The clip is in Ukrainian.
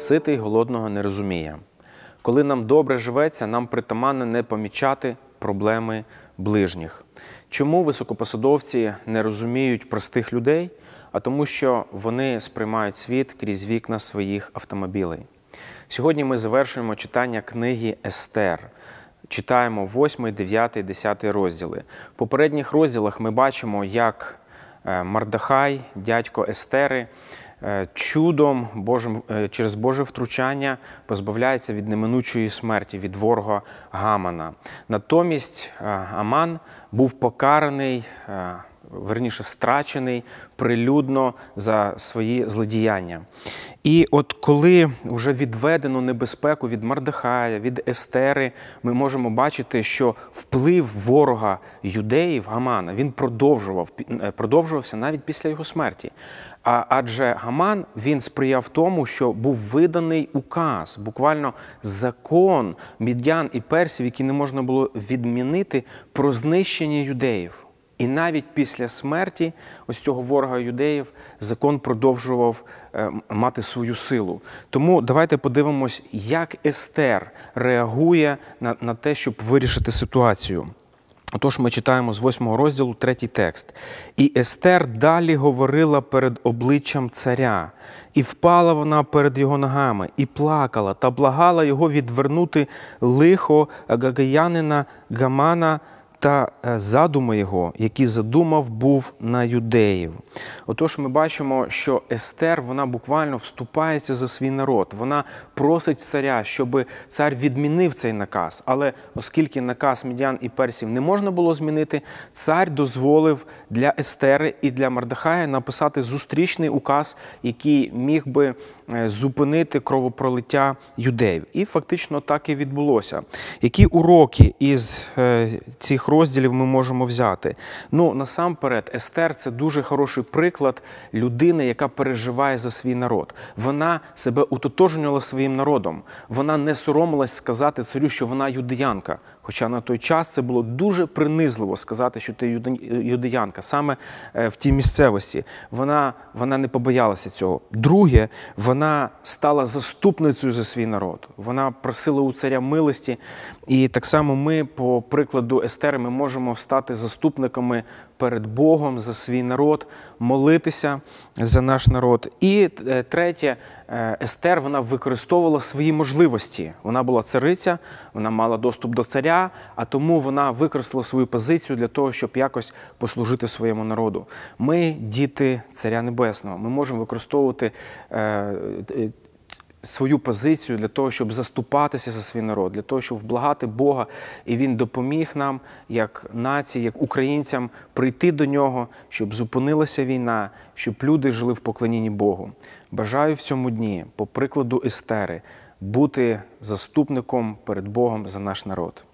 ситий голодного не розуміє. Коли нам добре живеться, нам притаманно не помічати проблеми ближніх. Чому високопосадовці не розуміють простих людей? А тому, що вони сприймають світ крізь вікна своїх автомобілей. Сьогодні ми завершуємо читання книги Естер. Читаємо 8, 9, 10 розділи. В попередніх розділах ми бачимо, як е, Мардахай, дядько Естери, Е, чудом Божим е, через Боже втручання позбавляється від неминучої смерті від ворога Гамана. Натомість е, Аман був покараний верніше страчений прилюдно за свої злодіяння. І от коли вже відведено небезпеку від Мардахая, від Естери, ми можемо бачити, що вплив ворога юдеїв Гамана він продовжував е, продовжувався навіть після його смерті. А, Адже Гаман він сприяв тому, що був виданий указ, буквально закон мідян і персів, які не можна було відмінити, про знищення юдеїв. І навіть після смерті ось цього ворога юдеїв закон продовжував е, мати свою силу. Тому давайте подивимось, як Естер реагує на, на те, щоб вирішити ситуацію. Отож, ми читаємо з восьмого розділу третій текст. І Естер далі говорила перед обличчям царя, і впала вона перед його ногами, і плакала, та благала його відвернути лихо гагаянина Гамана та е, задуми його, які задумав був на юдеїв, Отож, ми бачимо, що Естер вона буквально вступається за свій народ. Вона просить царя, щоб цар відмінив цей наказ. Але оскільки наказ мідян і персів не можна було змінити, цар дозволив для Естери і для Мардахая написати зустрічний указ, який міг би е, зупинити кровопролиття юдеїв. І фактично так і відбулося. Які уроки із е, цих розділів ми можемо взяти? Ну насамперед, Естер це дуже хороший приклад приклад людини, яка переживає за свій народ. Вона себе утотожнювала своїм народом. Вона не соромилась сказати царю, що вона юдеянка. Хоча на той час це було дуже принизливо сказати, що ти юдеянка, саме е, в тій місцевості. Вона, вона не побоялася цього. Друге, вона стала заступницею за свій народ. Вона просила у царя милості. І так само ми, по прикладу Естери, ми можемо стати заступниками перед Богом за свій народ, молитися за наш народ. І е, третє, е, Естер вона використовувала свої можливості. Вона була цариця, вона мала доступ до царя, а тому вона використала свою позицію для того, щоб якось послужити своєму народу. Ми, діти Царя Небесного, ми можемо використовувати. Е, свою позицію для того, щоб заступатися за свій народ, для того, щоб вблагати Бога, і він допоміг нам, як нації, як українцям, прийти до нього, щоб зупинилася війна, щоб люди жили в поклонінні Богу. Бажаю в цьому дні, по прикладу Естери, бути заступником перед Богом за наш народ.